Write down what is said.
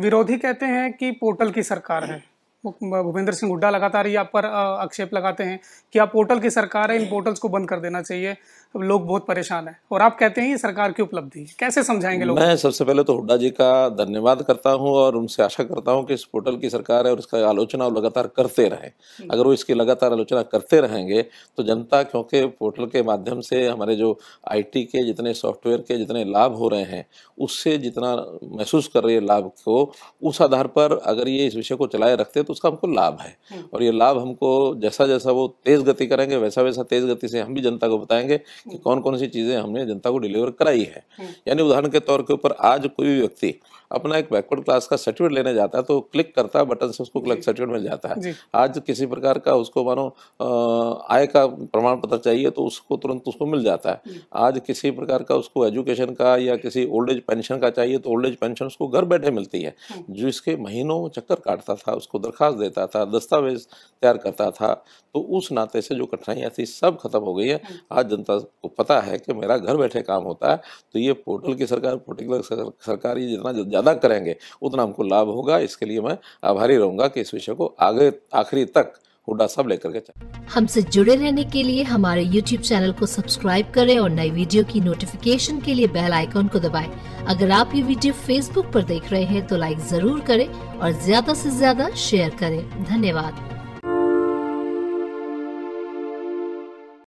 विरोधी कहते हैं कि पोर्टल की सरकार है भूपेंद्र सिंह हुड्डा लगातार ही आप पर आक्षेप लगाते हैं कि आप पोर्टल की सरकार है इन पोर्टल्स को बंद कर देना चाहिए लोग बहुत परेशान हैं और आप कहते हैं ये सरकार की उपलब्धि कैसे समझाएंगे लोग मैं सबसे पहले तो हुड्डा जी का धन्यवाद करता हूँ और उनसे आशा करता हूँ कि इस पोर्टल की सरकार है और इसका आलोचना लगातार करते रहें अगर वो इसकी लगातार आलोचना करते रहेंगे तो जनता क्योंकि पोर्टल के माध्यम से हमारे जो आई के जितने सॉफ्टवेयर के जितने लाभ हो रहे हैं उससे जितना महसूस कर रही है लाभ को उस आधार पर अगर ये इस विषय को चलाए रखते तो उसका हमको लाभ है हम्म। और ये लाभ हमको जैसा जैसा वो तेज़ गति करेंगे वैसा वैसा तेज़ गति से हम भी जनता को बताएंगे कि हम्म। कौन कौन सी चीज़ें हमने जनता को डिलीवर कराई है हम्म। यानी उदाहरण के तौर के ऊपर आज कोई भी व्यक्ति अपना एक बैकवर्ड क्लास का सर्टिफिकेट लेने जाता है तो क्लिक करता है बटन से उसको क्लिक सर्टिफिकेट मिल जाता है आज किसी प्रकार का उसको मानो आय का प्रमाण पत्र चाहिए तो उसको तुरंत उसको मिल जाता है आज किसी प्रकार का उसको एजुकेशन का या किसी ओल्ड एज पेंशन का चाहिए तो ओल्ड एज पेंशन उसको घर बैठे मिलती है जिसके महीनों चक्कर काटता था उसको दरखास्त दरख्वास्त देता था दस्तावेज तैयार करता था तो उस नाते से जो कठिनाइयाँ थी सब खत्म हो गई है हाँ आज जनता को पता है कि मेरा घर बैठे काम होता है तो ये पोर्टल की सरकार पोर्टिकुलर सरकार ये जितना ज़्यादा करेंगे उतना हमको लाभ होगा इसके लिए मैं आभारी रहूँगा कि इस विषय को आगे आखिरी तक हुडा सब लेकर के हमसे जुड़े रहने के लिए हमारे यूट्यूब चैनल को सब्सक्राइब करें और नई वीडियो की नोटिफिकेशन के लिए बेल आइकॉन को दबाएं। अगर आप ये वीडियो फेसबुक पर देख रहे हैं तो लाइक जरूर करें और ज्यादा से ज्यादा शेयर करें धन्यवाद